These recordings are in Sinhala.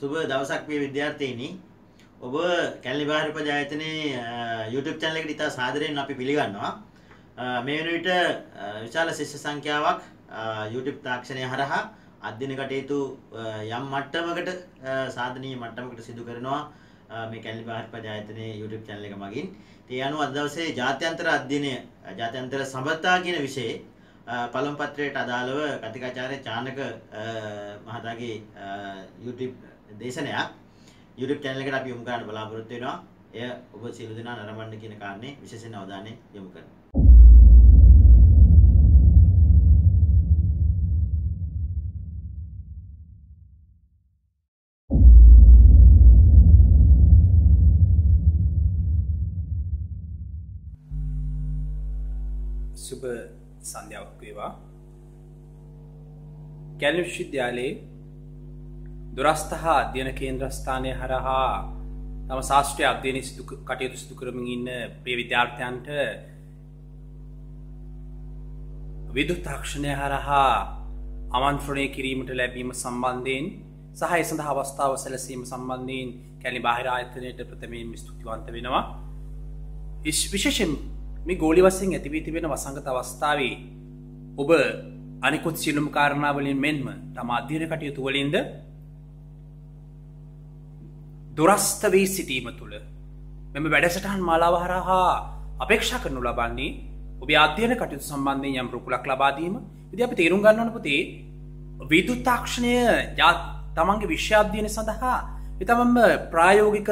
සුබ දවසක් පිය විද්‍යාර්ථීනි. ඔබ කැලණි බාහිර උපජායතනයේ YouTube channel එකට ඉතා සාදරයෙන් අපි පිළිගන්නවා. මේ වෙන විට විශාල ශිෂ්‍ය සංඛ්‍යාවක් YouTube තාක්ෂණය හරහා අධ්‍යයන කටයුතු යම් මට්ටමකට සාධනීය මට්ටමකට සිදු කරනවා මේ කැලණි බාහිර උපජායතනයේ YouTube channel එක මගින්. ඒ අනුව අද දවසේ ජාත්‍යන්තර අධ්‍යයනය ජාත්‍යන්තර සබඳතා කියන විෂයේ පළමු පත්‍රයට අදාළව කතිකාචාර්ය චානක මහතාගේ YouTube දේශනයක් YouTube channel එකට අපි යොමු කරන්න බලාපොරොත්තු වෙනවා. එය ඔබ සියලු දෙනා නරඹන්න කියන කාරණේ විශේෂයෙන් අවධානය යොමු කරනවා. සුබ සන්ධ්‍යාවක් වේවා. කැලණි විශ්වවිද්‍යාලයේ දුරස්ථහා අධ්‍යන කේන්ද්‍රස්ථානය හරහා තම ශාස්ත්‍රය අධ්‍යයන සිදු කටයුතු සිදු කරමින් ඉන්න ප්‍රේ විද්‍යාර්ථයන්ට විදු තාක්ෂණය හරහා අමන්ත්‍රණය කිරීමට ලැබීම සම්බන්ධයෙන් සහය සඳහා අවස්ථාව සැලසීම සම්බන්ධයෙන් කැලි බාහිර අයතනයට ප්‍රථමයෙන් ස්තුතිවන්ත වෙනවා ඉශ් විශෂෙන් මේ ගෝලි වසින් ඇතිවී තිබෙන වසංගත අවස්ථාවේ ඔබ අනිකුත් සිලුම් කාරණාවලින් මෙන්ම තම අධ්‍යන කටයුතුවලින්ද දුරස්ත වී සිටීම තුළ මෙම වැඩසටහන් මාලාව හරහා අපේක්ෂා කරනු ලබන්නේ ඔබේ අධ්‍යයන කටයුතු සම්බන්ධය යම් රුකුලක් ලබාදීම විදි අපි තේරුම් ගන්නවන පුතේ විදුත්තාක්ෂණය ජාත් තමන්ගේ විශ්‍යාධ්‍යයන සඳහා ඉතමම ප්‍රායෝගික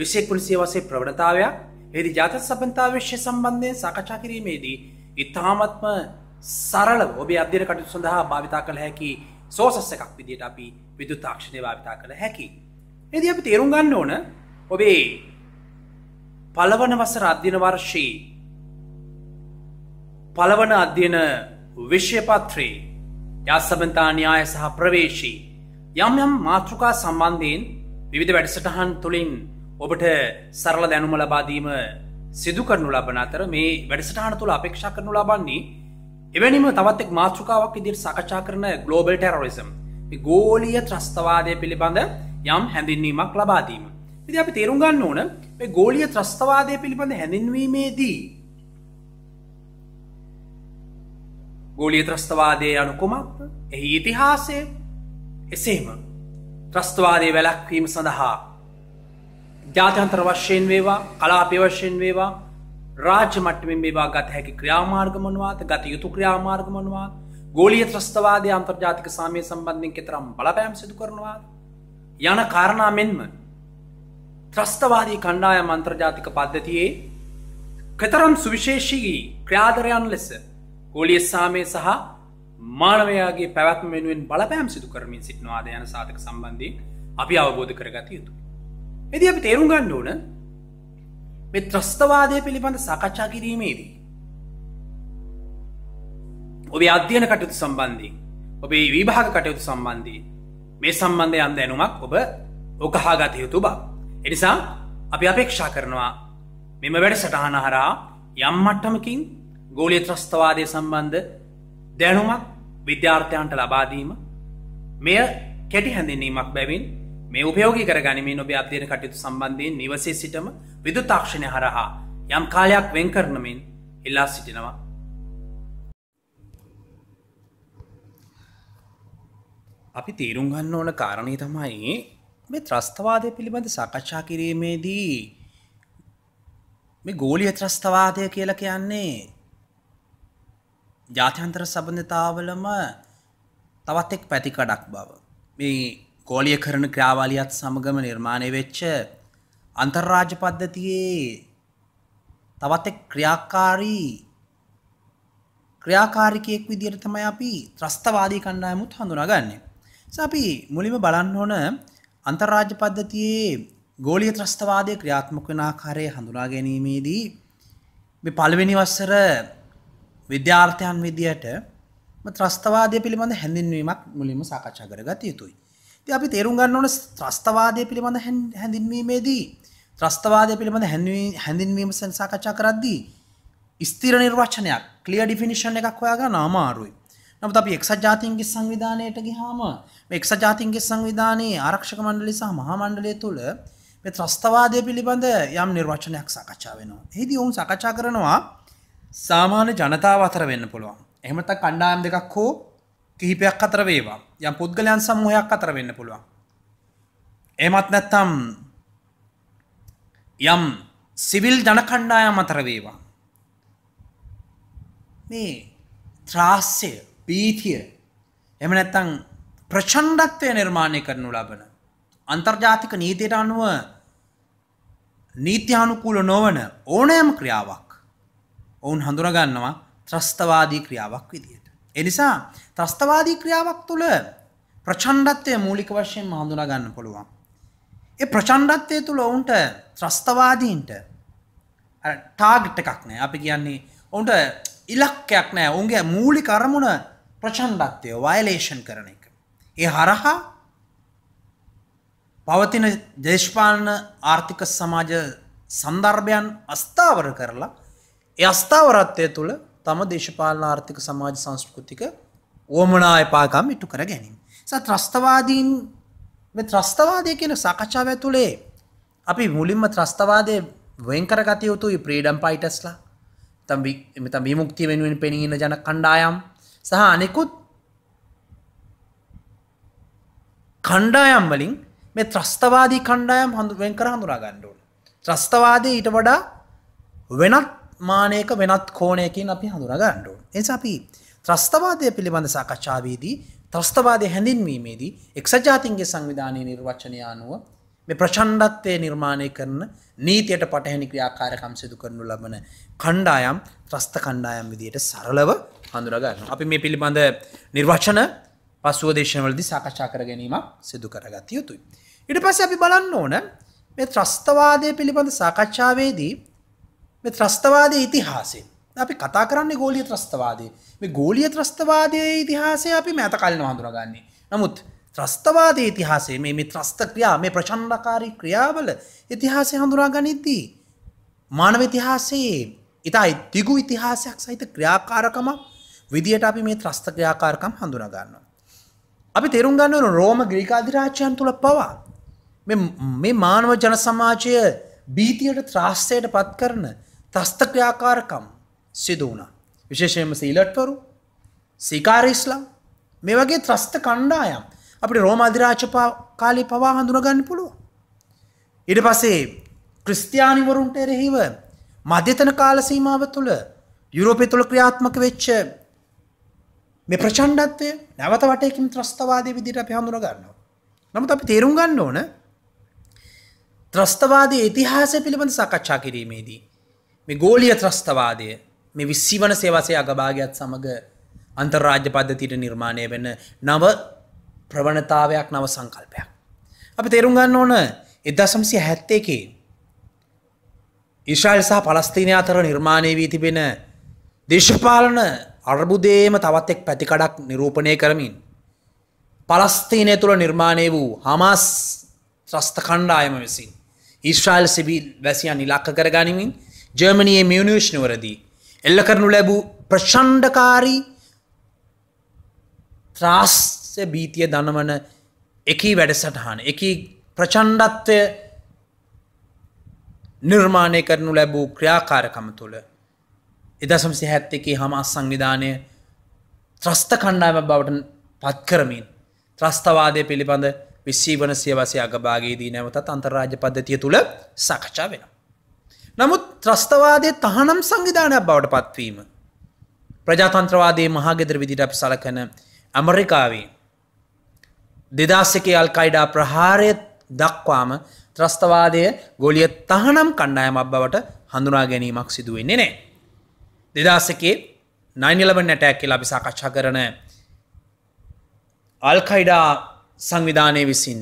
විශෂෙක් පුලිසිය වසේ ප්‍රවණතාවයක් එදි ජාත සබන්තාවශ්‍ය සම්බන්ධය සකචා කිරීමේදී ඉතාමත්ම සරල ඔබේ අධ්‍යන කටයුතු සඳහා භාවිතා කළ හැකි සෝසස්ස එකක් විදියට අපි විදුතාක්ෂණය භාවිතා කළ හැකි. එද අපි තේරුම් ගන්න ඕන ඔබේ පළවන වසර අධ්‍යන වර්ෂයේ පළවන අධ්‍යන විශ්‍යපත්‍රයේ යස්සබන්තාන්‍යය සහ ප්‍රවේශී යම් යම් මාතෘකා සම්බන්ධයෙන් විවිධ වැඩසටහන් තුළින් ඔබට සරල දැනුම ලබාදීම සිදු කරනු ලබන අතර මේ වැඩසටහන තුළ අපේක්ෂා කරනු ලබන්නේ එවැනිම තවත්තෙක් මාතෘකාවක් ඉදිරි සකචා කරන ගලෝබල් ටැරෝරිසම් ගෝලිය ත්‍රස්තවාදය පිළිබඳ යම් හැඳින්වීමක් ලබාදීම. ඉති අපි තේරුම්ගන්න ඕන ගෝලිය ත්‍රස්තවාදය පිළිබඳ හැඳින්වීමේදී. ගෝලිය ත්‍රස්තවාදය යනුකුමක් එහි ඉතිහාසය එසේම ත්‍රස්තවාදය වැලැක්වීම සඳහා ජාතන්ත්‍ර වශ්‍යයෙන් වේවා කලාපය වශ්‍යයෙන් වේවා රාජ මට්ටමින් වේවා ගත හැකි ක්‍රියාමාර්ගමනවාත ගත යුතු ක්‍රියාමාර්ගමනවා ගෝලිය ත්‍රස්තවාදය අන්තර්ජාතික සාමය සම්බන්ධින් කෙතරම් බලපෑම් සිදු කරනවා යන කාරණා මෙන්ම ත්‍රස්තවාදී කණ්ඩායම් අන්ත්‍රජාතික පද්ධතියේ කතරම් සුවිශේෂී ක්‍රියාදරයන් ලෙස ගෝලියස්සාමය සහ මානවයාගේ පැවැත්ම වෙනුවෙන් බලපෑම් සිදු කරමින් සිටිනවාද යන සාධක සම්බන්ධී අපි අවබෝධ කරගත යුතු. එති අපි තේරුම් ගන්න ඕන මෙ ත්‍රස්තවාදය පිළිබඳ සාකච්ඡා කිරීමේදී. ඔබේ අධ්‍යයන කටයුතු සම්බන්ධී ඔබේ විභාග කටයුතු සම්බන්ධී මේ සම්බන්ධය අන්ද ඇනුමක් ඔබ ඔකහාගත යුතු බව. එනිසා අපි අපේක්ෂා කරනවා මෙම වැඩ සටහනහරා යම් මට්ටමකින් ගෝලය ත්‍රස්තවාදය සම්බන්ධ දැනුමක් විද්‍යාර්ථයන්ට ලබාදීම මෙය කැටි හැඳින්නීමක් බැවින් මේ උපයෝගි කරගනිමින් ඔබ අධ්‍යයන කටයුතු සම්බන්ධයෙන් නිවසේ සිටම විදු තාක්ෂණය හරහා යම් කාලයක් වෙන් කරනමින් ඉල්ලා සිටිනවා අපි තේරුම් ගන්න ඕන කාරණය තමයි මේ ත්‍රස්තවාදය පිළිබඳ සාකච්ඡා කිරීමේදී මේ ගෝලිය ත්‍රස්තවාදය කියල කියන්නේ ජාත්‍යන්තර සබඳතාවලම තවත් එක් පැතිකඩක් බව මේ ගෝලිය කරන ක්‍රාවාලියත් සමගම නිර්මාණය වෙච්ච අන්තර්රාජ පද්ධතියේ තවත් එක් ක්‍රියාකාරී ක්‍රියාකාරිකයෙක් විදියට තමයි අපි ත්‍රස්තවාදී කණ්ඩායමුත් හඳුනාගන්නේ අපි මුලිම බලන්න ඕන අන්තර්රාජ්‍ය පද්ධතියේ ගෝලිය ත්‍රස්තවාදය ක්‍රියාත්මක වෙන ආකාරය හඳුනා ගැනීමේදී මේ පළවෙනි වසර විද්‍යාර්ථයන් විදියට ත්‍රස්තවාදය පිළිබඳ හැඳින්වීමක් මුලින්ම සාකච්ඡා කරගත යුතුයි. ඉතින් අපි තේරුම් ගන්න ඕන ත්‍රස්තවාදය පිළිබඳ හැඳින්වීමේදී ත්‍රස්තවාදය පිළිබඳ හැඳින්වීම සන් සාකච්ඡා කරද්දී ස්ථිර නිර්වචනයක් ක්ලියර් ඩිෆිනිෂන් එකක් හොයාගන්න අමාරුයි. නමුත් අපි එක්සත් ජාතීන්ගේ සංවිධානයට ගියාම මේ එක්සත් ජාතීන්ගේ සංවිධානයේ ආරක්ෂක මණ්ඩලය සහ මහා මණ්ඩලය තුල මේ ත්‍රස්තවාදය පිළිබඳ යම් නිර්වචනයක් සාකච්ඡා වෙනවා. එහිදී ඔවුන් සාකච්ඡා කරනවා සාමාන්‍ය ජනතාව අතර වෙන්න පුළුවන්. එහෙම නැත්නම් කණ්ඩායම් දෙකක් හෝ කිහිපයක් අතර වේවා. යම් පුද්ගලයන් සමූහයක් අතර වෙන්න පුළුවන්. එහෙමත් නැත්නම් යම් සිවිල් ජන කණ්ඩායම් අතර වේවා. මේ ත්‍රාස්‍ය බීතිය එම නැත්තං ප්‍රචණ්ඩත්වය නිර්මාණය කරනු ලබන අන්තර්ජාතික නීතියට අනුව නීති්‍යානුකූල නොවන ඕනෑම ක්‍රියාවක් ඔවුන් හඳුනගන්නවා ත්‍රස්තවාදී ක්‍රියාවක් විදියට. එනිසා ත්‍රස්තවාදී ක්‍රියාවක් තුළ ප්‍රචණ්ඩත්වය මූලික වශයෙන් හඳුනාගන්න පුළුවන්. ඒ ප්‍රචණ්ඩත්වය තුළ ඔවුන්ට ත්‍රස්තවාදීන්ට ටාගිට් එකක් නෑ අපි කියන්නේ ඔවුන්ට ඉලක්කයක් නෑ ඔුන්ගේ මූලි කරමුණ ප්‍රචන්ඩත්වය වයලේෂන් කරන එක. ඒ හරහා පවතින දේශපාලන ආර්ථික සමාජ සන්දර්භයන් අස්ථාවර කරලා ඒ අස්ථාවරත්වය තුළ තම දේශපාලන ආර්ථික සමාජ සංස්කෘතික ඕමනා එපාකම් ඉටු කර ගැනීම. ස ත්‍රස්තවාදීන් ත්‍රස්තවාදය කියන සාකච්ඡාව ඇතුළේ අපි මුලින්ම ත්‍රස්තවාදය වෙන්කර ගතයුතුයි ප්‍රීඩම් පයිටස්ලා තම් මෙත විමුක්ති වෙනුවෙන් පෙනීන ජන කණ්ඩායම් සහ අනෙකුත් කණ්ඩායම් වලින් මේ ත්‍රස්තවාදී කණ්ඩායම් හඳුවෙන් කර හඳුනා ගණ්ඩුවන ත්‍රස්තවාදී ඊට වඩා වෙනත් මානයක වෙනත් කෝණයකින් අපි හඳුනා ගණ්ඩුවන් එනිසා අපි ත්‍රස්තවාදය පිළිබඳ සාකච්ඡාවේදී ත්‍රස්තවාදය හැඳින්වීමේදී එක්සජාතින්ගේ සංවිධානය නිර්වචනය අනුව මේ ප්‍රචණ්ඩත්වය නිර්මාණය කරන නීතියට පටහැනි ක්‍රියාකාරකම් සිදු කරනු ලබන කණ්ඩායම් ත්‍රස්ත කණ්ඩායම් විදියට සරලව හඳුරගන්න අපි මේ පිළිබඳ නිර්වචන පසුව දේශනවලදි සාකච්ඡා කර ගැනීමක් සිදු කරගත යුතුයි. ඉට පස අපි බලන්න ඕන මේ ත්‍රස්තවාදය පිළිබඳ සාකච්ඡාවේදී මේ ත්‍රස්තවාදය ඉතිහාසේ අපි කතා කරන්නේ ගෝලිය ත්‍රස්තවාදය මේ ගෝලිය ත්‍රස්තවාදය ඉතිහාසය අපි මෑත කලින් හඳුරගන්නේ නමුත් ත්‍රස්තවාද ඉතිහාසේ මේ ත්‍රස්ත ක්‍රියා මේ ප්‍රචණ්ඩකාරී ක්‍රියාවල ඉතිහාසය හඳුරා ගනිද්දී මානව ඉතිහාසයේ ඉතායි දිගු ඉතිහාසයක් සහිත ක්‍රියාකාරකම විදිහට අපි මේ ත්‍රස්ත ක්‍රියාකාරකම් හඳුනගන්නවා. අපි තේරුම් ගන්නවන රෝම ග්‍රීක අධිරාජ්‍යයන් තුළ පවා මේ මානව ජන සමාජය බීතියට ත්‍රාස්තයට පත් කරන ත්‍රස්ත ක්‍රියාකාරකම් සිදු වුණා. විශේෂයෙන්ම සීලට්වරු සීකාරීස්ලම් මේ වගේ ත්‍රස්ත කණ්ඩායම් අපිට රෝම අධිරාජ්‍ය කාලේ පවා හඳුනගන්න පුළුවන්. ඊට පස්සේ ක්‍රිස්තියානිවරුන්ට එරෙහිව මධ්‍යතන කාල සීමාව තුළ යුරෝපය තුළ ක්‍රියාත්මක වෙච්ච මේ ප්‍රචණ්ඩත්වය නැවත වටයකින් ත්‍රස්තවාදී විදිහට අපි හඳුනා ගන්නවා. නමුත් අපි තේරුම් ගන්න ඕන ත්‍රස්තවාදී ඉතිහාසය පිළිබඳ සාකච්ඡා කිරීමේදී මේ ගෝලීය ත්‍රස්තවාදය මේ විශ්වන සේවාසේ අගභාගයත් සමග අන්තරාජ්‍ය පද්ධතියට නිර්මාණය වෙන නව ප්‍රවණතාවයක් නව සංකල්පයක්. අපි තේරුම් ගන්න ඕන 1971 ඉශාල් සහ පලස්තිනය අතර නිර්මාණය වී තිබෙන දේශපාලන අර්බුදේම තවත් එක් පැතිකඩක් නිරූපණය කරමින් පලස්තීනය තුළ නිර්මාණය වූ හමස් ත්‍රස්ථ කණ්ඩායම විසින් ඉස්්‍රායිල් සිබිල් වැසියන් ඉලක්ක කරගනිමින් ජර්මණයේ මියනිේෂ්නවරදී එල්ල කරනු ලැබූ ප්‍රශණ්ඩකාරී ත්‍රාස්්‍ය බීතිය දනවන එකී වැඩසටහන එකී ප්‍රචණ්ඩත්වය නිර්මාණය කරනු ලැබූ ක්‍රියාකාරකම තුළ එදසම්සි හැත්තකේ හමස් සංවිධානය ත්‍රස්ත කණ්ඩායම බවට පත් කරමින් ත්‍රස්තවාදය පිළිබඳ විශ්සීවන සියවසය අගභාගේදී නැවතත් අන්තරාජ පද්ධතිය තුළ සකච්ඡා වෙන. නමුත් ත්‍රස්තවාදය තහනම් සංවිධානයක් බවට පත්වීම. ප්‍රජාතන්ත්‍රවාදයේ මහාගෙදර විදිට අපි සලකන ඇමරිකාවේ දෙදස්සකේ අල්කයිඩා ප්‍රහාරය දක්වාම ත්‍රස්තවාදය ගොලිය තහනම් කණ්ඩායමක් බවට හඳුනා ගැනීමක් සිදුවෙන්නේ නෑ. දෙදස්සකේ නයිනිලබ නැටැක් කියලා අපි සාකච්ඡා කරන අල්කයිඩා සංවිධානය විසින්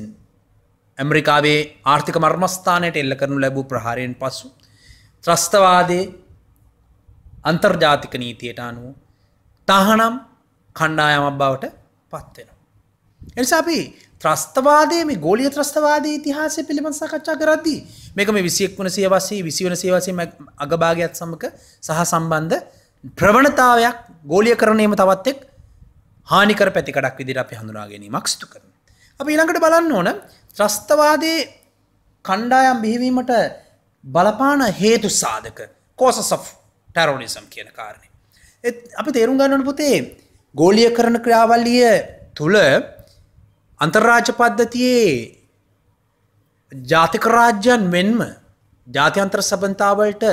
ඇමරිකාවේ ආර්ථික මර්මස්ථානයට එල්ල කරනු ලැබූ ප්‍රහාරයෙන් පසු ත්‍රස්තවාදේ අන්තර්ජාතික නීතියට අනුව තහනම් කණ්ඩායමක් බවට පත්වෙන. එනිසා අපි ත්‍රස්තවාදය මේ ගෝලිය ත්‍රස්තවාදී ඉතිහාසය පිළිබඳ සකච්ඡා කරද්දී මේක මේ විසියෙක් වන සියවසී විසිවන සේවසීම අගභාගයක් සමක සහ සම්බන්ධ ප්‍රවණතාවයක් ගෝලිය කරනීම තවත්තෙක් හානිකර පැතිකඩක් විදිර අපි හඳුනාගැනීමක් සිතු කරන. අපි ඉළඟට බලන්න ඕන ත්‍රස්තවාදයේ කණ්ඩායම් බිහිවීමට බලපාන හේතු සාධක කෝසස් ටැරෝනිසම් කියන කාරණය. අපි තේරුම් ගන්නන පුතේ ගෝලිය කරන ක්‍රියාවල්ලිය තුළ අන්තර්රාජ පද්ධතියේ ජාතික රාජ්‍යන් මෙන්ම ජාතියන්ත්‍ර සබන්තාවලට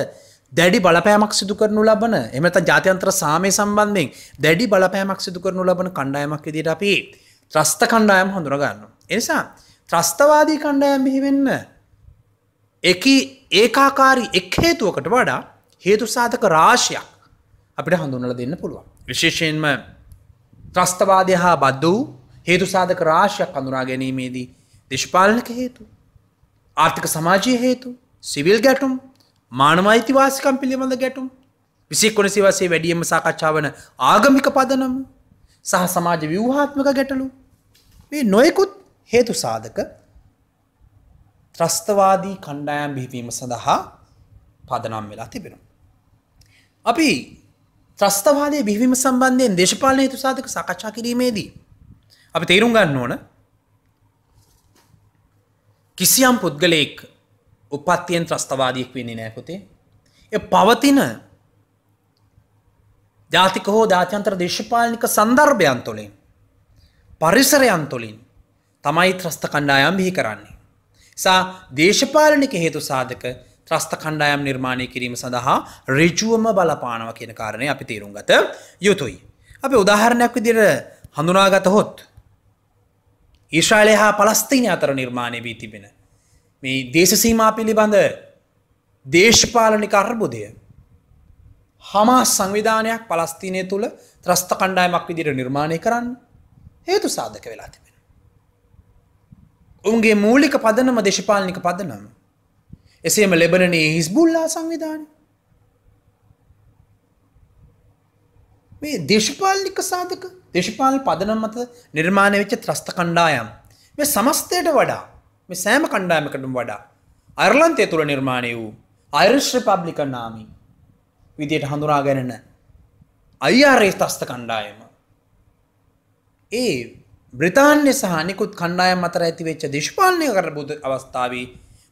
දැඩි බලපෑමක් සිදු කරනු ලබන එමත ජාතියන්ත්‍ර සාමය සම්බන්ධයෙන් දැඩි බලපෑමක් සිදු කරනු ලබන කණ්ඩායමක් විදිට අපි ත්‍රස්ත කණ්ඩායම් හඳුරගන්න. එනිසා ත්‍රස්තවාදී කණ්ඩායම් බිහිවෙන්න එක ඒකාකාරී එක් හේතුවකට වඩා හේතු සාධක රාශයක් අපිට හඳුනල දෙන්න පුළුවන්. විශේෂයෙන්ම ත්‍රස්තවාදය හා බද්ධ වූ හේතු සාධක රාශයක් අඳුනා ගැනීමේදී දේශපාලනක හේතු ආර්ථික සමාජය හේතු සිවිල් ගැටුම් මානව අයිතිවාසිකම් පිළිබඳ ගැටුම් විසික්කොනසි වසේ වැඩියම සාකච්ඡා වන ආගමික පදනම සහ සමාජ ව්‍යවහාත්මක ගැටලු මේ නොයෙකුත් හේතු සාධක ත්‍රස්තවාදී කණ්ඩායම් බිහිවීම සඳහා පදනම් වෙලා තිබෙනවා. අපි ත්‍රස්තවාදය බිහිවීම සම්බන්ධයෙන් දේශපාලන හේතු සාධක සාකච්ඡා කිරීමේදී අපි තේරුම් ගන්න ඕන කිසියම් පුද්ගලයෙක් උපත්තියෙන් ත්‍රස්තවාදයක් වෙන්නේ නෑ පොතේ එ පවතින ජාතික හෝ ධාත්‍යන්තර දේශපාලනික සන්දර්භයන් තුළින් පරිසරයන් තුළින් තමයි ත්‍රස්ත කණ්ඩායම් බිහි කරන්නේ. සා දේශපාලනික හේතු සාධක ත්‍රස්ත කණ්ඩායම් නිර්මාණය කිරීම සඳහා රජුවම බලපානව කියන කාරණය අපි තේරුම් ගත යුතුයි. අපි උදාහරණයක් විදිර හඳුනාගත හොත්. ඊශ්‍රාලය හා පලස්තිීන අතර නිර්මාණය වී තිබෙන. මේ දේශසීමා පිළිබඳ දේශපාලනික අර්බුදය. හමා සංවිධානයක් පලස්තිනය තුළ ත්‍රස්ත කණ්ඩායමක් විදිර නිර්මාණය කරන්න හේතු සාධක වෙලා තිබෙන. උන්ගේ මූලික පදනම දේශපාලනික පදනම එසේම ලෙබනනේ හිස්බුල්ලා සංවිධානය මේ දේශපාලනික සාධක දේශපාලන පදනම් මත නිර්මාණය වෙච්ච ත්‍රස්ත කණ්ඩායම් මේ සමස්තයට වඩා මේ සෑම කණ්ඩායමකටම වඩා අයර්ලන්තය තුළ නිර්මාණය වූ අයිරිෂ් රිපබ්ලිකන් නාමී විදියට හඳුනාගැනෙන අයිආරේ ත්‍රස්ත කණ්ඩායම ඒ බ්‍රිතාන්‍ය සහ අනිකුත් කණ්ඩායම් අතර ඇති වෙච්ච දේශපාලනය කරපු අවස්ථාවේ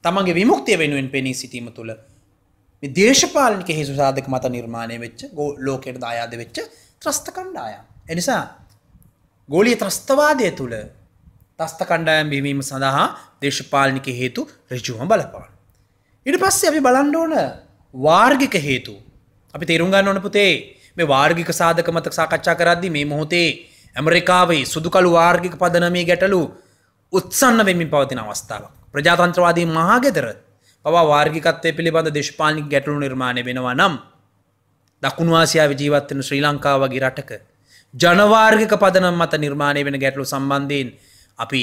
තමන්ගේ විමුක්තිය වෙනුවෙන් පෙනී සිටීම තුළ දේශපාලනික හේතු සාධක මත නිර්මාණය වෙච්ච ලෝකයට දායාද වෙච්ච ත්‍රස්ත කණ්ඩායම්. එනිසා ගෝලිය ත්‍රස්තවාදය තුළ තස්ත කණ්ඩායම් බිවීම සඳහා දේශපාලනික හේතු රජුවම බලපාන. ඉට පස්සේ අපි බලන්න ඕන වාර්ගික හේතු. අපි තේරුම් ගන්න ඕන පුතේ මේ වාර්ගික සාධක මතක සාකච්ඡා කරද්දි මේ මොහොතේ ඇමරිකාවේ සුදුකළු වාර්ගික පදනමේ ගැටලු උත්සන්න වෙමින් පවතින අවස්ථාවක්. ප්‍රජාතන්ත්‍රවාදී මහාගෙදර පවා වාර්ගිකත්වය පිළිබඳ දේශපාලික ගැටලු නිර්මාණය වෙනවා නම් දකුණු ආසියාව ජීවත්වෙන ශ්‍රී ලංකාවගේ රටක ජනවාර්ගික පදනම් මත නිර්මාණය වෙන ගැටලු සම්බන්ධයෙන් අපි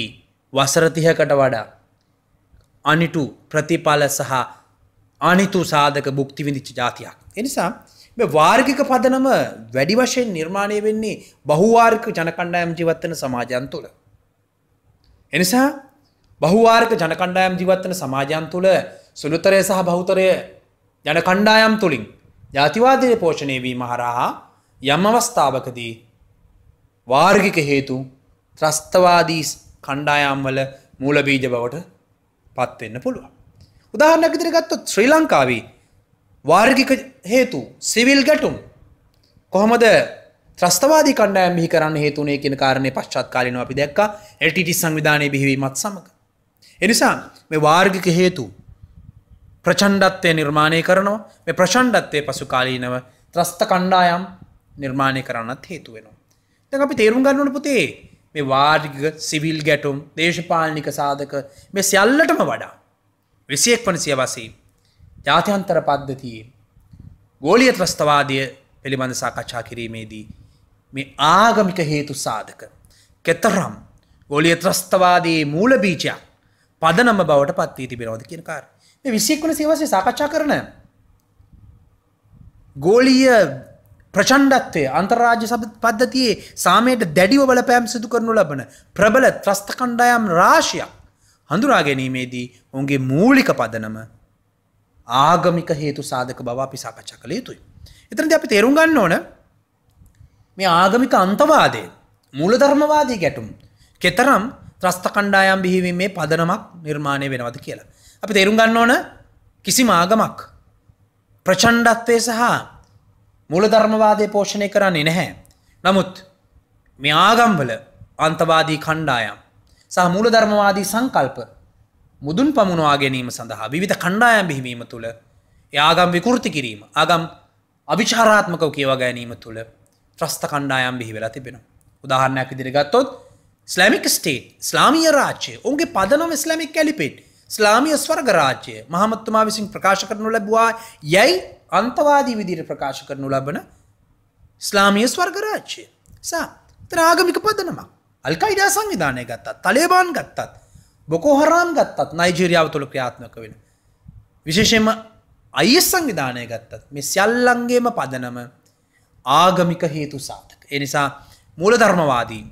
වසරතිහකට වඩා අනිටු ප්‍රතිඵල සහ අනිතු සාධක බුක්තිවිඳිච්ච ජාතියක්. එනිසා වාර්ගික පදනම වැඩි වශයෙන් නිර්මාණය වෙන්නේ බහුවාර්ක ජනකණ්ඩායම් ජීවත්වන සමාජන් තුළ. එනිසා බහුවාර්ක ජනකණ්ඩායම් ජීවත්වන සමාජන් තුළ සුළුතරය සහ බහුතරය ජනකණ්ඩායම් තුළින් ජාතිවාදය පෝෂණය වීම හරහා යම් අවස්ථාවකදී වාර්ගික හේතු ත්‍රස්තවාදී කණ්ඩායම්වල මූලබීජ බවට පත්වෙන්න පුළුවන්. උදාහරණයක් විදිහට ගත්තොත් ශ්‍රී ලංකාවේ වාර්ගික හේතු සිවිල් ගැටුම් කොහොමද ත්‍රස්තවාදී කණ්ඩායම් බිහි කරන්න හේතුනේ කියන කාරණේ පශ්චාත් කාලීනව අපි දැක්කා LTT සංවිධානයේ බිහිවීමත් සමග. එනිසා මේ වාර්ගික හේතු ප්‍රචණ්ඩත්වය නිර්මාණය කරනවා මේ ප්‍රශණ්ඩත්වය පසු කාලීනව ත්‍රස්ත කණ්ඩායම් නිර්මාණය කරන්නත් හේතු වෙනවා. දැන් අපි තේරුම් ගන්නවන පුතේ මේ වාර්ගික සිවිල් ගැටුම් දේශපාලනික සාධක මේ සියල්ලටම වඩා විසියෙක් වන සියවසේ ජාත්‍යන්තර පද්ධතියේ ගෝලිය ත්‍රස්තවාදය පිළිබඳ සාකච්ඡා කිරීමේදී මේ ආගමික හේතු සාධක කෙතරම් ගොලිය ත්‍රස්තවාදයේ මූලබීජයක් පදනම බවට පත්වී තිබෙනවද කියන කාරණා මේ 21 වෙනි සියවසේ සාකච්ඡා කරන ගෝලීය ප්‍රචණ්ඩත්වය අන්තරාජ්‍ය පද්ධතියේ සාමයට දැඩිව බලපෑම් සිදු කරනු ලබන ප්‍රබල ත්‍රස්ත කණ්ඩායම් රාශියක් හඳුනා ගැනීමේදී ඔවුන්ගේ මූලික පදනම ආගමික හේතු සාධක බව අපි සාකච්ඡා කළ යුතුයි. එතනදී අපි තේරුම් ගන්න ඕන මේ ආගමික අන්තවාදය මූලධර්මවාදී ගැටුම් කෙතරම් ත්‍රස්ත කණ්ඩායම් බිහිවීමේ පදනමක් නිර්මාණය වෙනවද කියලා. අපි තේරුම් ගන්න ඕන කිසි මාගමක් ප්‍රචණ්ඩත්වය සහ මුලධර්මවාදය පෝෂණය කරන්නේ නැහැ. නමුත් මේ ආගම්වල අන්තවාදී කණ්ඩායම් සහ මූලධර්මවාදී සංකල්ප මුදුන් පමුණවා ගැනීම සඳහා විවිධ කණ්ඩායම් බිහිවීම තුළ ආගම් විකෘති කිරීම ආගම් අභිචාරාත්මකව කියවා ගැනීම තුළ ත්‍රස්ත කණ්ඩායම් බිහි වෙලා තිබෙන. උදාහරණයක් ඉදිරිගත්තොත් ස්ලමික ස්ටේට් ස්ලාමිය රාච්චය ඔුන්ගේ පදනොම ස්ලමික් ඇලිපෙට් ස්ලාමිය ස්වර්ග රාජ්‍යය මහමත්තුමා විසින් ප්‍රකාශ කරනු ලැබවා යැයි අන්තවාදී විදිර ප්‍රකාශ කරනු ලබන ස්ලාමිය ස්වර්ග රාජ්‍යය සා ත්‍රාගමික පදනමක් අල්කයිඩා සංවිධානය ගත්තත් තලේබාන් ගත්තත් බොකෝහරාම් ගත්තත් නයිජීරියාව තුළ ක්‍රියාත්මක වෙන. විශේෂෙන්ම අයිස් සංවිධානය ගත්තත් මෙ සියල්ලන්ගේම පදනම ආගමික හේතු සාධක. එනිසා මූලධර්මවාදී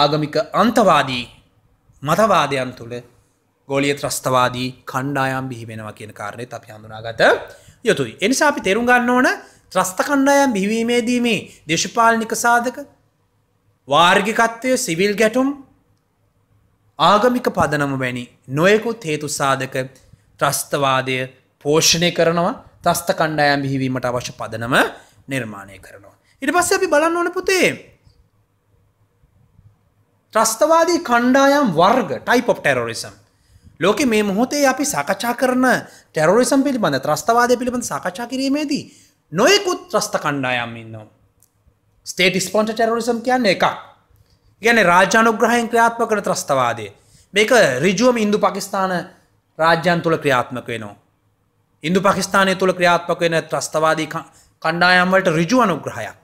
ආගමික අන්තවාදී මතවාදයන් තුළ ගොලිය ත්‍රස්තවාදී කණ්ඩායම් බිහිවෙනවා කියන කාරණය අප හඳුනාගත යුතුයි. එනිසා අපි තෙරුම් ගන්න ඕන ත්‍රස්ත කණ්ඩායම් බිහිවීමේදී මේ දේශපාලනික සාධක වාර්ගිකත්වය සිවිල් ගැටුම් ආගමික පදනම වැනි නොයකුත් හේතු සාධක ත්‍රස්තවාදය පෝෂණය කරනවා ත්‍රස්ත කණ්ඩායම් බිහිවීමට අවශ්‍ය පදනම නිර්මාණය කරනවා. ඉට පස්ස අපි බලන්න ඕන පුතේ ත්‍රස්තවාදී කණ්ඩායම් වර්ග ටයිප් ඔප් ටෙරෝරිසම් ලෝකෙ මේ මොහොතේ අපි සාකච්ඡා කරන ටෙරෝරිසම් පිළිබඳ ත්‍රස්තවාදය පිළිබඳ සාකච්ඡා කිරීමේදී නොයෙකුත් ත්‍රස්ත කණ්ඩායම් ඉන්නවා. ස්ටේට ස්පොන්ට ටෙරෝරිසම් කියන්න එකක් ගැන රාජානුග්‍රහයෙන් ක්‍රියාත්ම කර ත්‍රස්තවාදය මේක රිජුවම ඉන්දු පකිස්ාන රාජ්‍යන් තුළ ක්‍රියාත්මක වෙනවා. ඉන්දු පකිස්ානය තුළ ක්‍රියාත්මක වෙන ත්‍රස්තවාදී කණ්ඩායම්වලට රිජුව අනුග්‍රහයක්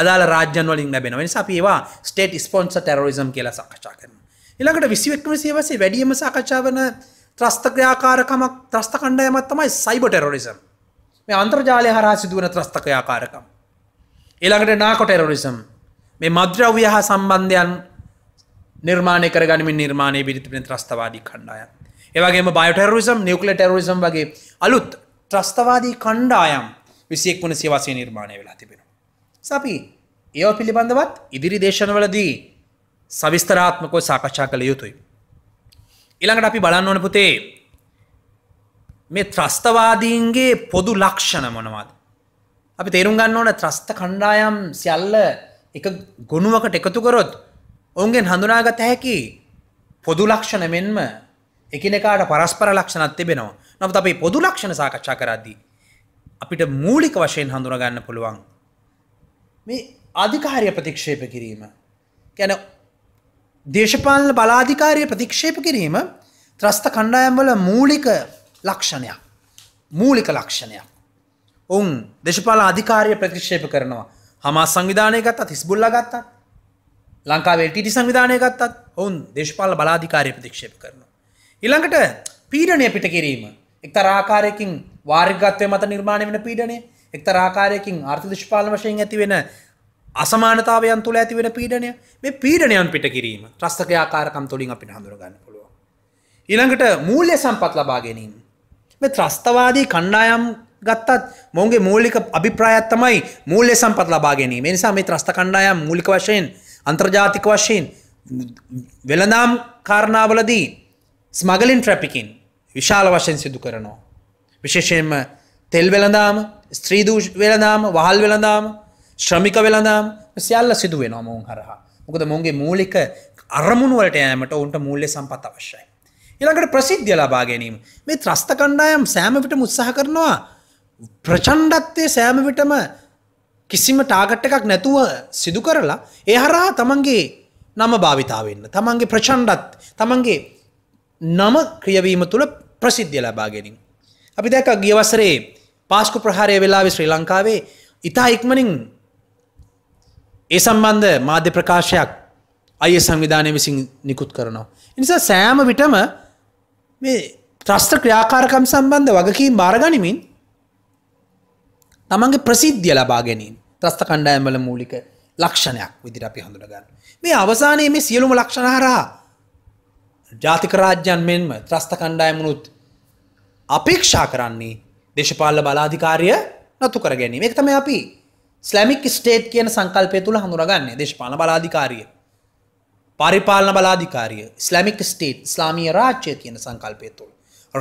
අදාල රාජ්‍යන් වලින් ලැබෙන නිසා ඒවා ස්ටේට් ස්පොන්ස ටැරෝරිසම් කියලා සාකච්ඡා කරන. ඊළඟට 21 සියවසේ වැඩිම සාකච්ඡා වන ත්‍රස්තක්‍රියාකාරකමක් ත්‍රස්ත කණ්ඩායමක් තමයි සයිබර් ටෙරොරිසම්. මේ අන්තර්ජාලය හරහා සිදුවන ත්‍රස්තක්‍රියාකාරකම්. ඊළඟට නාකෝ ටෙරොරිසම්. මේ මද්‍රව්‍ය හා සම්බන්ධයන් නිර්මාණය කරගනිමින් නිර්මාණය පිළිපදින ත්‍රස්තවාදී කණ්ඩායම්. ඒ වගේම බයෝ ටෙරොරිසම්, නියුක්ලියර් ටෙරොරිසම් වගේ අලුත් ත්‍රස්තවාදී කණ්ඩායම් 21 වන සියවසේ නිර්මාණය වෙලා තිබෙනවා. සපි ඒව පිළිබඳවත් ඉදිරි දේශනවලදී සවිස්තරාත්මකව සාකච්ඡා කළ යුතුයි. ඊළඟට අපි බලන්න ඕන පුතේ මේ ත්‍රස්තවාදීන්ගේ පොදු ලක්ෂණ මොනවද? අපි තේරුම් ගන්න ඕන ත්‍රස්ත කණ්ඩායම් සියල්ල එක ගොනුවකට එකතු කරොත් ඔවුන්ගෙන් හඳුනාගත හැකි පොදු ලක්ෂණ මෙන්ම එකිනෙකාට පරස්පර ලක්ෂණත් තිබෙනවා. නමුත් අපි පොදු ලක්ෂණ සාකච්ඡා කරද්දී අපිට මූලික වශයෙන් හඳුනා ගන්න පුළුවන් මේ අධිකාරය ප්‍රතික්ෂේප කිරීම ගැන දේශපාලන බලාධිකාරය ප්‍රතික්ෂේප කිරීම ත්‍රස්ත කණ්ඩායම්වල මූලික ලක්ෂණයක් මූලික ලක්ෂණයක් ඔවුන් දේශපාල අධිකාරය ප්‍රතික්ෂේප කරනවා හමා සංවිධානය ගත්තත් හිස්බුල්ල ගත්තත් ලංකාවේ ටිටි සංවිධානය ගත්තත් ඔවුන් දේශපාල බලාධිකාරය ප්‍රතික්ෂේප කරනවා. ඉළඟට පීඩනය පිට කිරීම එක්ත රාකාරයකින් වාර්ගත්වය මත නිර්මාණය වෙන පීඩනේ එක්ත රාකාරයකින් ආර්ථදශපාල වශයෙන් ඇතිවෙන අසමානතාවයන් තුළ ඇතිවෙන පීඩනය මේ පීඩනයන් පිට කිරීම ත්‍රස්ථක ආකාරකම් තුළින් අපිට හඳුරගන්න පුළුව. ඉළඟට මූල්‍ය සම්පත් ලබා ගැනීම. මේ ත්‍රස්තවාදී කණ්ඩායම් ගත්තත් මොන්ගේ මූලික අභිප්‍රායත් තමයි මූල්‍ය සම්පත් ලබා ගැනීම නිසා මේ ත්‍රස්ථ කණ්ඩායම් මූලික වශයෙන් අන්තර්ජාතික වශයෙන් වෙළඳම් කාරණාවලදී ස්මගලින් ට්‍රැපිකින් විශාල වශයෙන් සිදු කරනවා. විශේෂයෙන්ම තෙල් වෙළඳාම ස්ත්‍රීදූ වෙළදාම වහල් වෙළදාම ශ්‍රමික වෙළදාම් සියල්ල සිදු වෙන මොවන් හරහා මොකද මොන්ගේ මූලික අරමුණුවලට යෑමට ඔවුන්ට මූල්ලෙ සම්පත් අවශ්‍යයි. ඉළඟට ප්‍රසිද්ධිය ලබා ගැනීම මේ ත්‍රස්ත කණ්ඩායම් සෑමවිට මුත්සාහ කරනවා ප්‍රචණ්ඩත්වය සෑමවිටම කිසිම ටාගට් එකක් නැතුව සිදු කරලා ඒ හරහා තමන්ගේ නම භාවිතාවන්න තමන්ගේ ප්‍රචණ්ඩත් තමන්ගේ නම ක්‍රියවීම තුළ ප්‍රසිද්ධිය ලබා ගැනින්. අපි දැක ගියවසරේ පාස්කු ප්‍රහාරය වෙලාවෙ ශ්‍රී ලංකාවේ ඉතා ඉක්මනින් ඒ සම්බන්ධ මාධ්‍ය ප්‍රකාශයක් අය සංවිධානය විසින් නිකුත් කරනවා. නිසා සෑම විටම මේ ත්‍රස්ත්‍ර ක්‍රියාකාරකම් සම්බන්ධ වගකීම් බාරගනිමින් තමන්ගේ ප්‍රසිද්ධිය ලබා ගැනීම ත්‍රස්ත කණ්ඩායම්වල මූලික ලක්ෂණයක් විදිර අපි හඳුනගන්න. මේ අවසානයේ මේ සියලුම ලක්ෂණ හරහා ජාතික රාජ්‍යන් මෙන්ම ත්‍රස්ත කණ්ඩායමනුත් අපේක්ෂා කරන්නේ දේශපාල බලාධිකාරය නතු කර ගැනීම එක තම අපි ස්ලමික් ස්ටේට් කියන සංකල්පය තුළ හඳුරගන්නේ දේශපාන බලාධිකාරිය පරිපාලන බලාධිකාරිය ස්ලමික් ස්ටේට් ස්ලාමීය රාජ්‍යය කියන සංකල්පය තුළ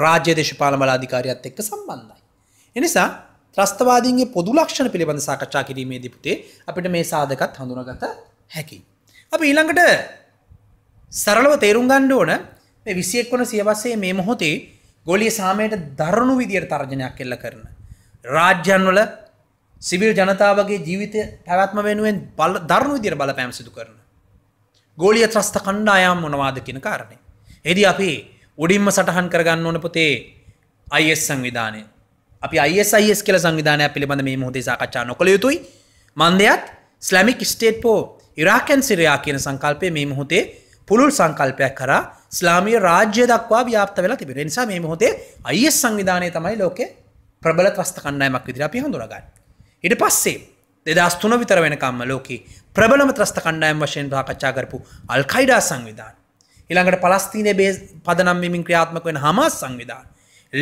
රාජ්‍ය දේශපාල බලාධිකාරියත් එක්ක සම්බන්ධයි. එනිසා ත්‍රස්තවාදීන්ගේ පොදු ලක්ෂණ පිළිබඳ සාකච්ඡා කිරීමේදී පුතේ අපිට මේ සාධකත් හඳුනාගත හැකි. අපි ඊළඟට සරලව තේරුම් ගන්න ඕන මේ 21 වන සියවසේ මේ මොහොතේ ගොලිය සාමයට දරුණු විදියට තර්ජනයක් එල්ල කරන. රාජ්‍යන්වල සිවිල් ජනතාවගේ ජීවිත පැවැත්ම වෙනුවෙන් බල දරුණු විදිර බල පැම්සිදු කරන. ගෝලිය ත්‍රස්ථ කණ්ඩායම් මොනවාද කියන කාරණය. එදි අපි උඩින්ම සටහන් කරගන්න ඕන පොතේ අයිස් සංවිධානය අපි අයිස් කියල සංවිධානය පිළිබඳ මේ මුහොතේ සාකච්ඡා නොකළ යුතුයි මන්දයත් ස්ලමික් ස්ටේට් පෝ ඉරාකැන් සිරයා කියන සංකල්පය මේ මුහොතේ පුළුල් සංකල්පයක් කරා ස්ලාමිය රාජ්‍ය දක්වා ව්‍යාප්ත වෙලා තිබෙන නිසා මේ මොහොතේ අයිස් සංවිධානය තමයි ලෝකෙ ප්‍රබල ත්‍රස්ත කණ්ඩායමක් විදිහට අපි හඳුනාගන්න. ඊට පස්සේ 2003 විතර වෙනකම්ම ලෝකේ ප්‍රබලම ත්‍රස්ත කණ්ඩායම් වශයෙන් සාකච්ඡා කරපු අල් කයිඩා සංවිධාන. ඊළඟට පලස්තීනයේ බේස් පදනම් වෙමින් ක්‍රියාත්මක වෙන හමාස් සංවිධාන.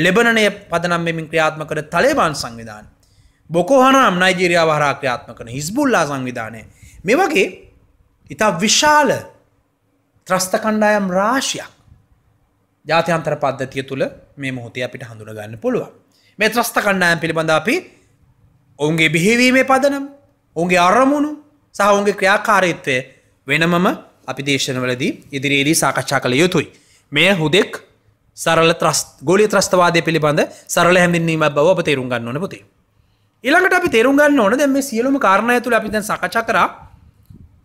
ලෙබනනය පදනම් වෙමින් ක්‍රියාත්මක කරන තලෙබාන් සංවිධාන. බොකෝ හරාම් නයිජීරියාව හරහා ක්‍රියාත්මක කරන හිස්බුල්ලා සංවිධානය. මේ වගේ ඉතා විශාල ත්‍රස්ත කණ්ඩායම් රාශියක් ජාතියන්තර පද්ධතිය තුළ මේ මොහොතේ අපිට හඳුන ගන්න පුළුවන් මේ ත්‍රස්ත කණ්ඩායම් පිළිබඳ අපි ඔවුන්ගේ බිහිවීමේ පදනම් ඔවුන්ගේ අරමුණු සහ ඔවුන්ගේ ක්‍රියාකාරීත්වය වෙනමම අපි දේශනවලදී ඉදිරියේදී සාකච්ඡා කළ යුතුයි මෙය හුදෙක් සරල ත්‍රස් ගොලි ත්‍රස්තවාදය පිළිබඳ සරල හැඳින්වීම බව අප තේරුම් ගන්න ඕන පුතේ ඊළඟට අපි තේරුම් ගන්න ඕන දැන් මේ සියලුම කාරණා ඇතුළේ අපි දැන් සාකච්ඡා කරා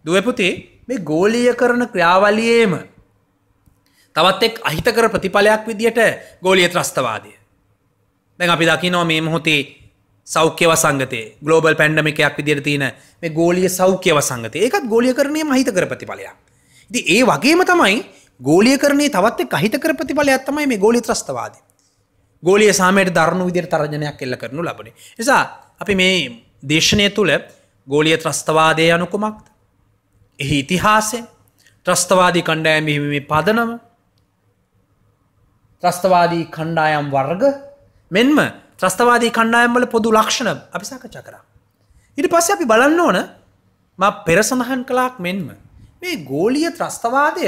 දුවේ පුතේ මේ ගෝලීය කරන ක්‍රියාවලියේම තවත් එක් අහිතකර ප්‍රතිඵලයක් විදියට ගෝලිය ත්‍රස්තවාදය. දැන් අපි දකිනවා මේ මොහොතේ සෞඛ්‍ය වසංගතේ ගලෝබල් පැන්ඩමිකයක් විදියට තියෙන මේ ගෝලිය සෞඛ්‍ය වසංගතය ඒකත් ගෝලිය කරණය මහිතකර ප්‍රතිඵලයක්. ඉති ඒ වගේම තමයි ගෝලිය කරණය තවත් එක් අහිතකර ප්‍රතිඵලයක් තමයි මේ ගෝලි ත්‍රස්තවාදය. ගෝලිය සාමයට දරුණු විදියට තරජනයක් එල්ල කරනු ලබනේ. නිසා අපි මේ දේශනය තුළ ගෝලිය ත්‍රස්තවාදය යනුකුමක්ද එහි ඉතිහාසය ත්‍රස්තවාදී කණ්ඩායම් හිමි පදනම ත්‍රස්තවාදී කණ්ඩායම් වර්ග මෙන්ම ත්‍රස්තවාදී කණ්ඩායම්වල පොදු ලක්ෂණ අපි සාකච්ඡා කරා. ඉට පස්ස අපි බලන්න ඕන ම පෙරසඳහන් කලාක් මෙන්ම මේ ගෝලිය ත්‍රස්තවාදය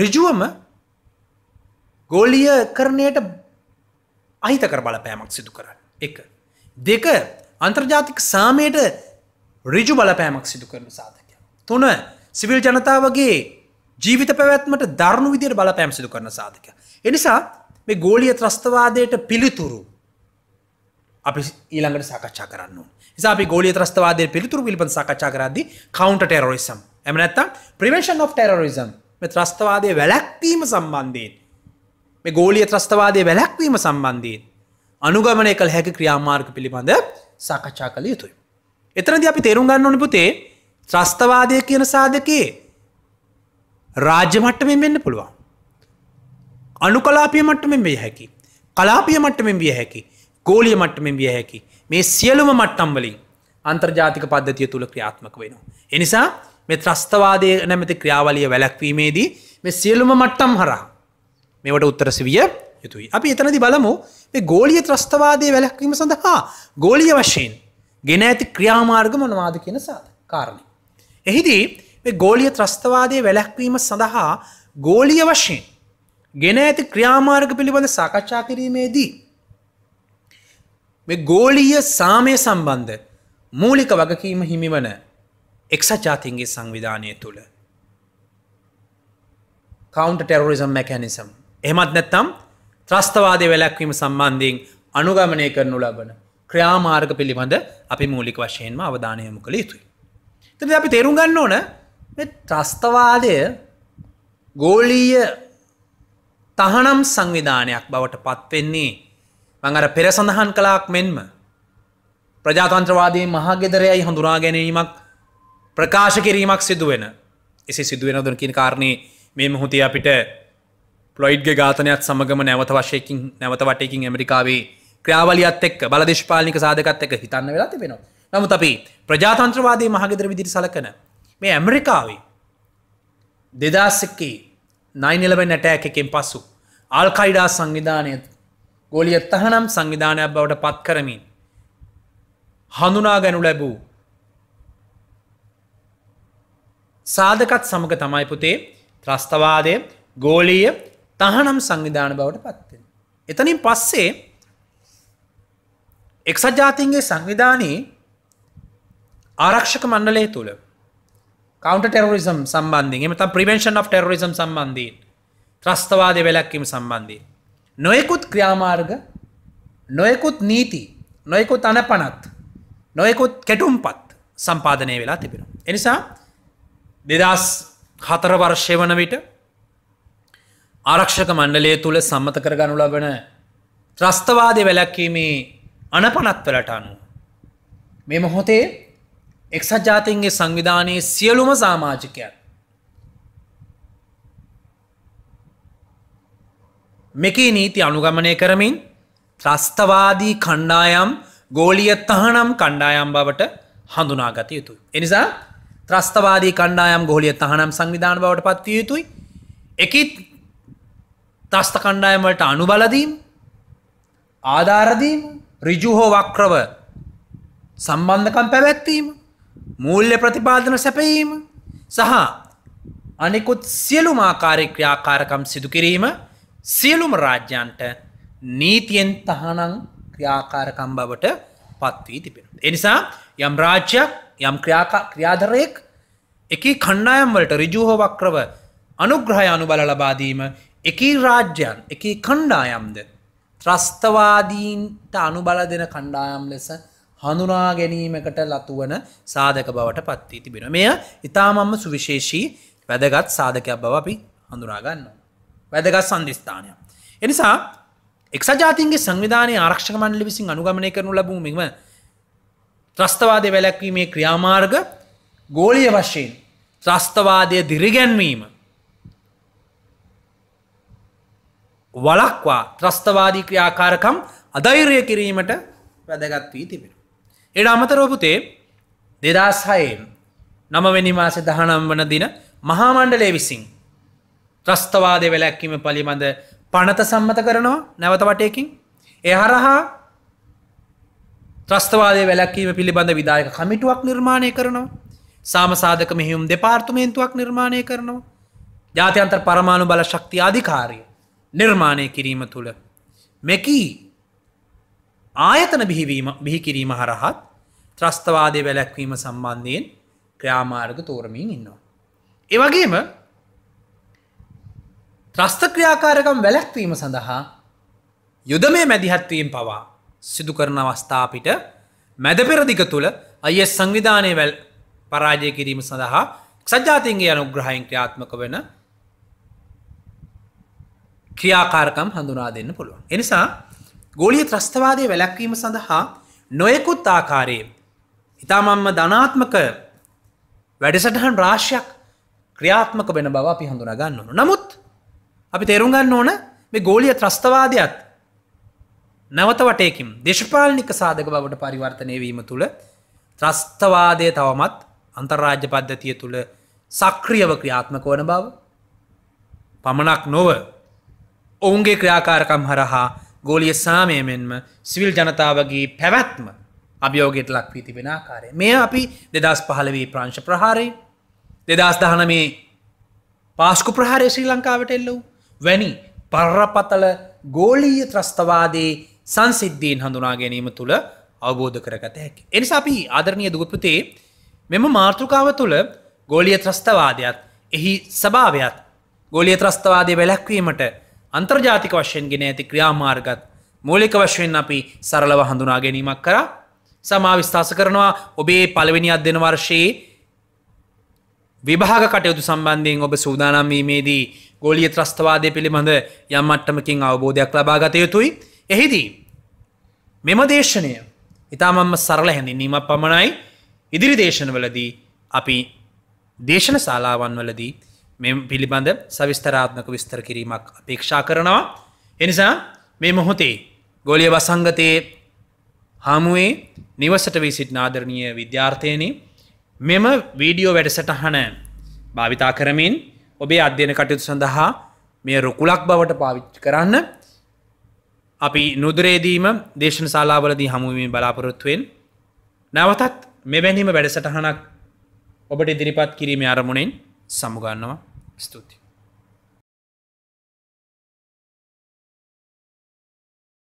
රිජුවම ගෝලිය කරණයට අහිතකර බලපෑමක් සිදු කරන්න එක. දෙක අන්තර්ජාතික සාමයට රිජු බලපෑමක් සිදු කරන සාධක. තුන සිවිල් ජනතාවගේ ජීවිත පැවැත්මට දරුණු විදියට බලපෑම් සිදු කරන සාධක. එනිසා මේ ගෝලිය ත්‍රස්තවාදයට පිළිතුරු අපි ඊළඟට සාකච්ඡා කරන්න. නිසා අපි ගෝලිය ත්‍රස්තවාදයට පිළිතුරු පිළිබඳ සාකච්ඡා කරද්දී කවුන්ටර් ටෙරරිසම්. එහෙම නැත්නම් ප්‍රිවෙන්ෂන් ඔෆ් ටෙරරිසම් මේ ත්‍රස්තවාදයේ වැළැක්වීම සම්බන්ධයෙන් මේ ගෝලිය ත්‍රස්තවාදයේ වැළැක්වීම සම්බන්ධයෙන් අනුගමනය කළ හැකි ක්‍රියාමාර්ග පිළිබඳ සාකච්ඡා කළ යුතුයි. එතනදී අපි තේරුම් ගන්න ඕනේ පුතේ ත්‍රස්තවාදය කියන සාධකයේ රාජ්‍ය මට්ටමින් වෙන්න පුළුවන්. අනු කලාපිය මට්ටමෙන් විය හැකි. කලාපිය මට්ටමෙන් විය හැකි. ගෝලිය මට්ටමෙන් විය හැකි. මේ සියලුම මට්ටම්වලින් අන්තර්ජාතික පද්ධතිය තුළ ක්‍රියාත්මක වෙනවා. එනිසා මේ ත්‍රස්තවාදය නැමති ක්‍රියාවලිය වැලැක්වීමේදී මේ සියලුම මට්ටම් හරා මේවට උත්තරසිවිය යුතුයි. අපි එතනති බලමු මේ ගෝලිය ත්‍රස්තවාදය වැලැක්වීම සඳහා ගෝලිය වශයෙන් ගෙන ඇති ක්‍රියාමාර්ග මොනවාද කියන සාධ කාරණය. එහිදී ගෝලිය ත්‍රස්තවාදය වැලැක්වීම සඳහා ගෝලිය වශයෙන් ගෙන ඇති ක්‍රියාමාර්ග පිළිබඳ සාකච්ඡා කිරීමේදී. ගෝලීය සාමය සම්බන්ධ මූලික වගකීම හිමිවන එක්සත් ජාතින්ගේ සංවිධානය තුළ. කවන්ට ටෙරරිසම් මැකැනිසම් එහමත් නැත්තම් ත්‍රස්තවාදය වැලැක්වීම සම්බන්ධයෙන් අනුගමනය කරනු ලබන ක්‍රියාමාර්ග පිළිබඳ අපි මූලික වශයෙන්ම අවධානයමු කළ යුතුයි. තද අපි තේරුම් ගන්න ඕන ත්‍රස්තවාදය ගෝලීය තහනම් සංවිධානයක් බවට පත්වෙන්නේ මඟර පෙර සඳහන් කලාක් මෙන්ම ප්‍රජාතන්ත්‍රවාදී මහගෙදරයයි හඳුනා ගැනීමක් ප්‍රකාශ කිරීමක් සිදුවෙන එසි සිදුවෙන දුන කින් කාරණය මේ මුහුති අපිට පලොයිඩ්ග ඝාතනයක් සමගම නැවත වශයකින් නැවත වටයකින් ඇමරිකාවේ ක්‍රියාවලියත් එක් බලදේශපාලික සාධකත් එක හිතන්න වෙලා තිබෙනවා නමුත් අපි ප්‍රජාතන්ත්‍රවාදී මහගෙදර විදිරි සලකන මේ ඇමරිකාවේ දෙදස්සකේ නයිනිලබෙන් නැටෑ එකෙන් පස්සු ආල්කයිඩා සංවිධානය ගොලිය තහනම් සංවිධානයක් බවට පත් කරමින් හඳුනා ගැනු ලැබූ සාධකත් සමඟ තමයි පුතේ ත්‍රස්තවාදය ගෝලීය තහනම් සංවිධාන බවට පත්වෙන. එතනින් පස්සේ එක්සජාතින්ගේ සංවිධානයේ ආරක්ෂක මණ්ඩලය තුළ කවට ටෙරරිසම් සම්බන්ධින් එමත ප්‍රවේශන් of ටෙරරිසම් සම්බන්ධීන් ත්‍රස්තවාද වෙලක්කීම සම්බන්ධී. නොයෙකුත් ක්‍රියාමාර්ග නොයෙකුත් නීති නොයෙකුත් අනපනත් නොයෙකුත් කෙටුම්පත් සම්පාධනය වෙලා තිබෙන. එනිසා දෙදස් හතර වර්ෂය වන විට ආරක්ෂක මණ්ඩලය තුළ සම්මත කර ගනු ලබන ත්‍රස්තවාදය වැලැක්කීමේ අනපනත් වලට අනුව. මේ මොහොතේ එක්සත් ජාතින්ගේ සංවිධානයේ සියලුම සාමාජිකයන් මෙකී නීති අනුගමනය කරමින් ත්‍රස්තවාදී කණ්ඩායම් ගෝලිය තහනම් කණ්ඩායම් බවට හඳුනාගත යුතුයි. එනිසා ත්‍රස්තවාදී කණ්ඩායම් ගෝලිය තහනම් සංවිධාන බවට පත්විය යුතුයි. එකත් ත්‍රස්ත කණ්ඩායම්වලට අනුබලදීම් ආධාරදීම් රිජුහෝ වක්‍රව සම්බන්ධකම් පැවැත්වීම මූල්්‍ය ප්‍රතිපාදන සැපීම සහ අනෙකුත් සියලු මාකාරය ක්‍රියාකාරකම් සිදුකිරීම සියලුම රාජ්‍යන්ට නීතියෙන් තහනං ක්‍රියාකාරකම් බවට පත්වී තිබෙන. එනිසා යම් රාජ්‍යයක් යම් ක්‍රියාධරයෙක් එක කණ්ඩායම් වලට රිජූහෝවක්‍රව අනුග්‍රහය අනුබල ලබාදීම එක රාජ්‍යයන් එක කණ්ඩායම්ද ත්‍රස්තවාදීන්ට අනුබල දෙන කණ්ඩායම් ලෙස හඳුනා ගැනීමකට ලතුවන සාධක බවට පත්වී තිබෙන මෙය ඉතාමම්ම සුවිශේෂී වැදගත් සාධකයක් බව අපි හඳුනාගන්න. වැදගත් සන්ධස්ථානය. එනිසා එක්ස ජාතින්ගේ සංවිධානය ආරක්ෂක මණ්ඩලි විසින් අනුගමනය කරනු ලබූ මෙම ත්‍රස්තවාදය වැලැක්වීමේ ක්‍රියාමාර්ග ගෝලිය වශයෙන් ත්‍රස්තවාදය දිරිගැන්වීම වලක්වා ත්‍රස්තවාදී ක්‍රියාකාරකම් අධෛරය කිරීමට වැදගත් වී තිබෙන. එට අමතරෝපුතේ දෙදස්හයෙන් නමවැනි මාස දහනම් වන දින මහාමණ්ඩලේ විසින් ත්‍රස්තවාද වෙලැක්කීම පලිබඳ පනත සම්මත කරනවා නැවත වටයකින් එහරහා ත්‍රස්තවාද වැලැක්කීම පිළිබඳ විදායක කමිටුවක් නිර්මාණය කරනවා සාමසාධක මෙහිුම් දෙපාර්තුමේන්තුවක් නිර්මාණය කරනවා ජාත්‍යන්තර පරමාණු බල ශක්ති අධිකාරය නිර්මාණය කිරීම තුළ මෙකී ආයතන බිහිවීම බිහි කිරීම හරහත් ත්‍රස්තවාදය වැලැක්වීම සම්බන්ධයෙන් ක්‍රාමාර්ග තෝරමින් ඉන්නවා. එවගේම ත්‍රස්ථක්‍රියාකාරකම් වැලැක්වීම සඳහා යුදමය මැදිහත්වීම් පවා සිදු කරන අවස්ථාපිට මැද පෙරදික තුළ අය සංවිධානය වැල් පරාජය කිරීම සඳහා සජාතින්ගේ අනුග්‍රහයින් ක්‍රියාත්මක වෙන ක්‍රියාකාරකම් හඳුනා දෙන්න පුළුවන්. එනිසා ගොලිය ත්‍රස්තවාදය වැලැක්වීම සඳහා නොයෙකුත් ආකාරයේ ඉතාමම්ම ධනාත්මක වැඩසටහන් රාශ්‍යයක් ක්‍රියාත්මක වෙන බව අපි හඳුන ගන්න ඕන නමුත් අපි තේරුම්ගන්න ඕන මේ ගෝලිය ත්‍රස්තවාදයක් නැවත වටයකින් දේශපාලනික සාධක බවට පරිවර්තනය වීම තුළ ත්‍රස්තවාදය තවමත් අන්තර්රාජ්‍ය පද්ධතිය තුළ සක්‍රියව ක්‍රියාත්මක වන බව පමණක් නොව ඔවුන්ගේ ක්‍රියාකාරකම් හරහා ගෝලිය සාමය මෙන්ම සිවිල් ජනතාවගේ පැවැත්ම අභියෝගෙට ලක් වී තිබෙන ආකාරය මේ අපි දෙදස් පහලවී ප්‍රංශ ප්‍රහාරය දෙදස් දහන මේ පාස්කු ප්‍රහාරය ශ්‍රී ලංකාවට එල්ලවූ වැනි පරපතල ගෝලීය ත්‍රස්තවාදේ සංසිද්ධීන් හඳුනා ගැනීම තුළ අවබෝධ කරගත හැකි. එනිසා අපි ආදරණය දුගපතේ මෙම මාර්තෘකාව තුළ ගෝලිය ත්‍රස්තවාදයත් එහි සභාවයත් ගෝලිය ත්‍රස්තවාදය වැලැක්වීමට අන්තර්ජාතික වශයෙන් ගෙන ඇති ක්‍රියාමාර්ගත් මූලික වශයෙන් අපි සරලව හඳුනා ගැනීමක් කර සමාවිස්ථාස කරනවා ඔබේ පළවෙනි අධ්‍යන වර්ෂයේ විභාග කටයුතු සම්බන්ධයෙන් ඔබ සූදානම් වීමේදී ගෝලිය ත්‍රස්තවාදය පිළිබඳ යම් අට්ටමකින් අවබෝධයක් ලබා ගත යුතුයි. එහිදී මෙම දේශනය ඉතාමම්ම සරල හැඳින්වීමක් පමණයි ඉදිරි දේශනවලදී අපි දේශන ශාලාවන් වලදී මෙම පිළිබඳ සවිස්තරාත්මක විස්තර කිරීමක් අපේක්ෂා කරනවා. එනිසා මේ මොහොතේ ගොලිය වසංගතයේ හාමුවේ නිවසට වී සිට් නාදරණය විද්‍යාර්ථයනි මෙම වීඩියෝ වැඩසටහන භාවිතා කරමින් ඔබේ අධ්‍යන කටයුතු සඳහා මේ රුකුලක් බවට පාවිච්චි කරන්න අපි නුදරේදීම දේශන ශලාවලදී හමුවීම බලාපොරොත්තුවෙන් නැවතත් මෙබැඳීම වැඩසටහනක් ඔබට ඉදිරිපත් කිරීම අරමුණෙන් සමුගන්නවා studi.